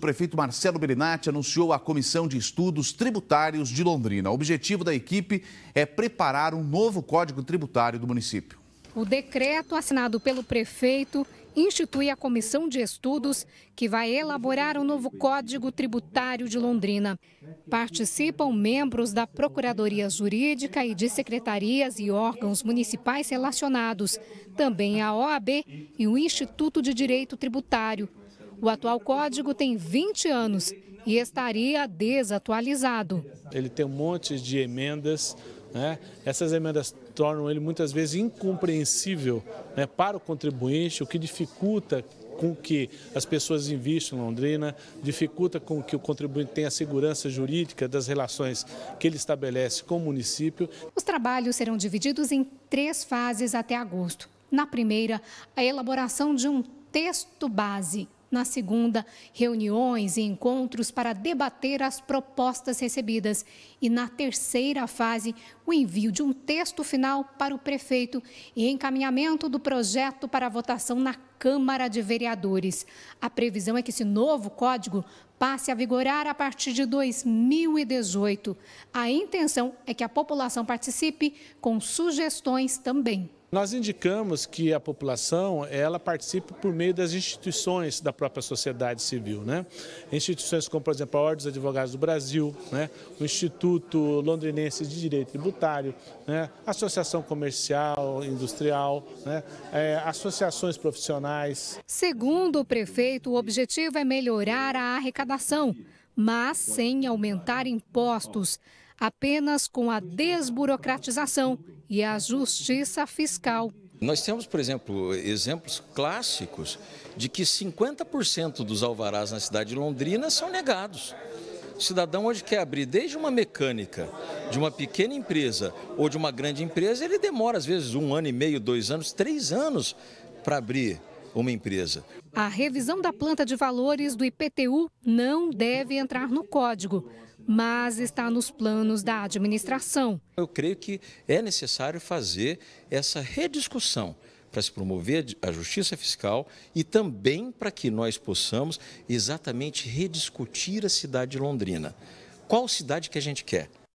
O prefeito Marcelo Berinatti anunciou a Comissão de Estudos Tributários de Londrina. O objetivo da equipe é preparar um novo Código Tributário do município. O decreto assinado pelo prefeito institui a Comissão de Estudos que vai elaborar o um novo Código Tributário de Londrina. Participam membros da Procuradoria Jurídica e de secretarias e órgãos municipais relacionados, também a OAB e o Instituto de Direito Tributário, o atual código tem 20 anos e estaria desatualizado. Ele tem um monte de emendas, né? essas emendas tornam ele muitas vezes incompreensível né, para o contribuinte, o que dificulta com que as pessoas investam em Londrina, dificulta com que o contribuinte tenha a segurança jurídica das relações que ele estabelece com o município. Os trabalhos serão divididos em três fases até agosto. Na primeira, a elaboração de um texto base na segunda, reuniões e encontros para debater as propostas recebidas. E na terceira fase, o envio de um texto final para o prefeito e encaminhamento do projeto para votação na Câmara de Vereadores. A previsão é que esse novo código passe a vigorar a partir de 2018. A intenção é que a população participe com sugestões também. Nós indicamos que a população ela participe por meio das instituições da própria sociedade civil, né? Instituições como, por exemplo, a Ordem dos Advogados do Brasil, né? o Instituto Londrinense de Direito Tributário, né? Associação Comercial, Industrial, né? É, associações profissionais. Segundo o prefeito, o objetivo é melhorar a arrecadação, mas sem aumentar impostos apenas com a desburocratização e a justiça fiscal. Nós temos, por exemplo, exemplos clássicos de que 50% dos alvarás na cidade de Londrina são negados. O cidadão hoje quer abrir desde uma mecânica, de uma pequena empresa ou de uma grande empresa, ele demora às vezes um ano e meio, dois anos, três anos para abrir uma empresa. A revisão da planta de valores do IPTU não deve entrar no código, mas está nos planos da administração. Eu creio que é necessário fazer essa rediscussão para se promover a justiça fiscal e também para que nós possamos exatamente rediscutir a cidade de Londrina. Qual cidade que a gente quer?